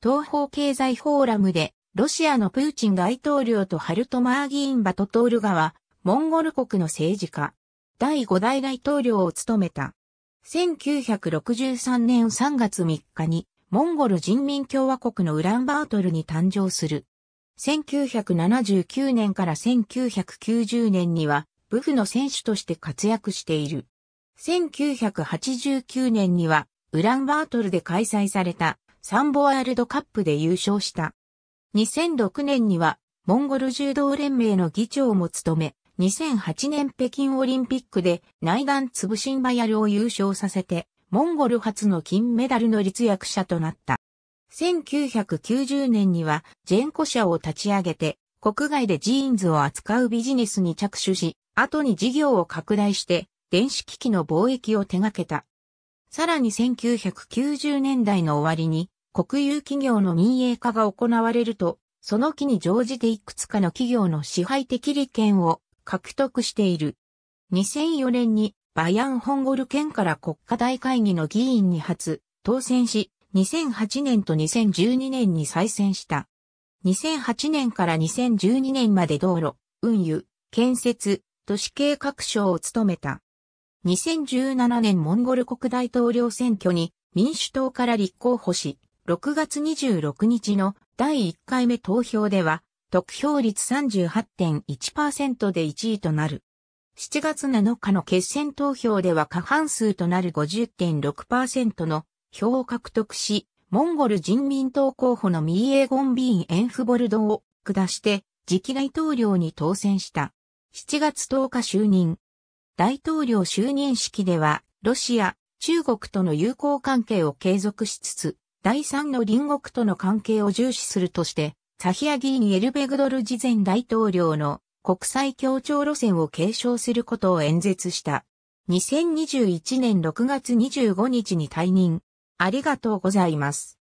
東方経済フォーラムで、ロシアのプーチン大統領とハルトマーギーンバトトール川、モンゴル国の政治家、第5代大統領を務めた。1963年3月3日に、モンゴル人民共和国のウランバートルに誕生する。1979年から1990年には、武府の選手として活躍している。1989年には、ウランバートルで開催されたサンボワールドカップで優勝した。2006年にはモンゴル柔道連盟の議長も務め、2008年北京オリンピックで内団つぶしんばやるを優勝させて、モンゴル初の金メダルの立役者となった。1990年にはジェンコ社を立ち上げて、国外でジーンズを扱うビジネスに着手し、後に事業を拡大して、電子機器の貿易を手掛けた。さらに1990年代の終わりに国有企業の民営化が行われると、その機に乗じていくつかの企業の支配的利権を獲得している。2004年にバヤン・ホンゴル県から国家大会議の議員に初当選し、2008年と2012年に再選した。2008年から2012年まで道路、運輸、建設、都市計画省を務めた。2017年モンゴル国大統領選挙に民主党から立候補し、6月26日の第1回目投票では、得票率38.1%で1位となる。7月7日の決選投票では過半数となる50.6%の票を獲得し、モンゴル人民党候補のミーエゴンビーン・エンフボルドを下して、次期大統領に当選した。7月10日就任。大統領就任式では、ロシア、中国との友好関係を継続しつつ、第三の隣国との関係を重視するとして、サヒアギーエルベグドル事前大統領の国際協調路線を継承することを演説した。2021年6月25日に退任。ありがとうございます。